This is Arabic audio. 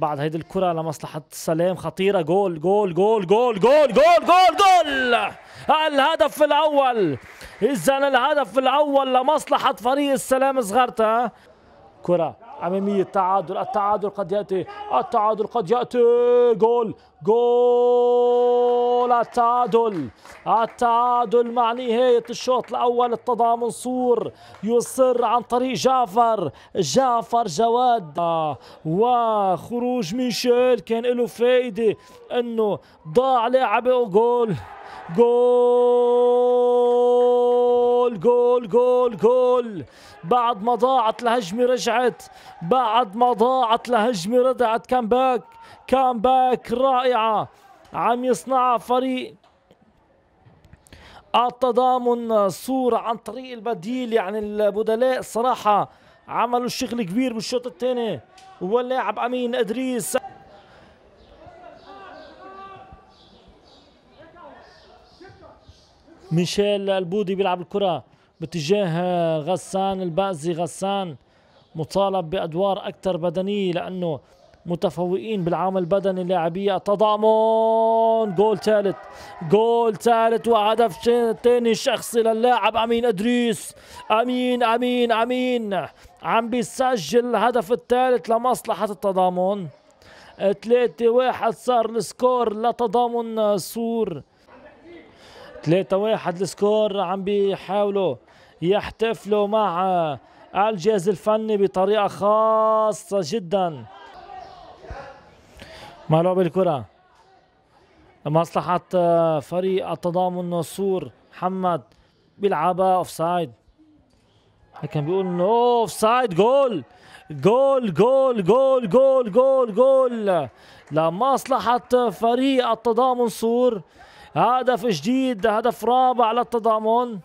بعد هيدي الكرة لمصلحة سلام خطيرة جول جول جول جول جول جول جول جول الهدف الأول إذا الهدف الأول لمصلحة فريق السلام صغرتها كرة أمامية تعادل التعادل قد يأتي التعادل قد يأتي جول جول التعادل التعادل مع نهاية الشوط الأول اتضع منصور يصر عن طريق جعفر جعفر جواد وخروج ميشيل كان له فائدة أنه ضاع لاعب جول جول جول جول جول جول بعد ما ضاعت الهجمة رجعت بعد ما ضاعت الهجمة رجعت كام باك كام باك رائعة عم يصنعها فريق التضامن صورة عن طريق البديل يعني البدلاء صراحة عملوا شغل كبير بالشوط الثاني واللاعب امين ادريس ميشيل البودي بيلعب الكرة باتجاه غسان البازي غسان مطالب بأدوار أكثر بدنية لأنه متفوقين بالعمل البدني اللاعبية تضامن جول ثالث جول ثالث وهدف ثاني شخصي للاعب أمين إدريس أمين أمين أمين عم بيسجل الهدف الثالث لمصلحة التضامن 3 واحد صار السكور لتضامن سور 3 1 السكور عم بيحاولوا يحتفلوا مع الجهاز الفني بطريقه خاصه جدا مع لعب الكره مصلحه فريق التضامن نصور محمد بيلعبها اوف سايد كان بيقول انه اوف سايد جول جول جول جول جول جول جول لمصلحه فريق التضامن صور هدف جديد هدف رابع للتضامن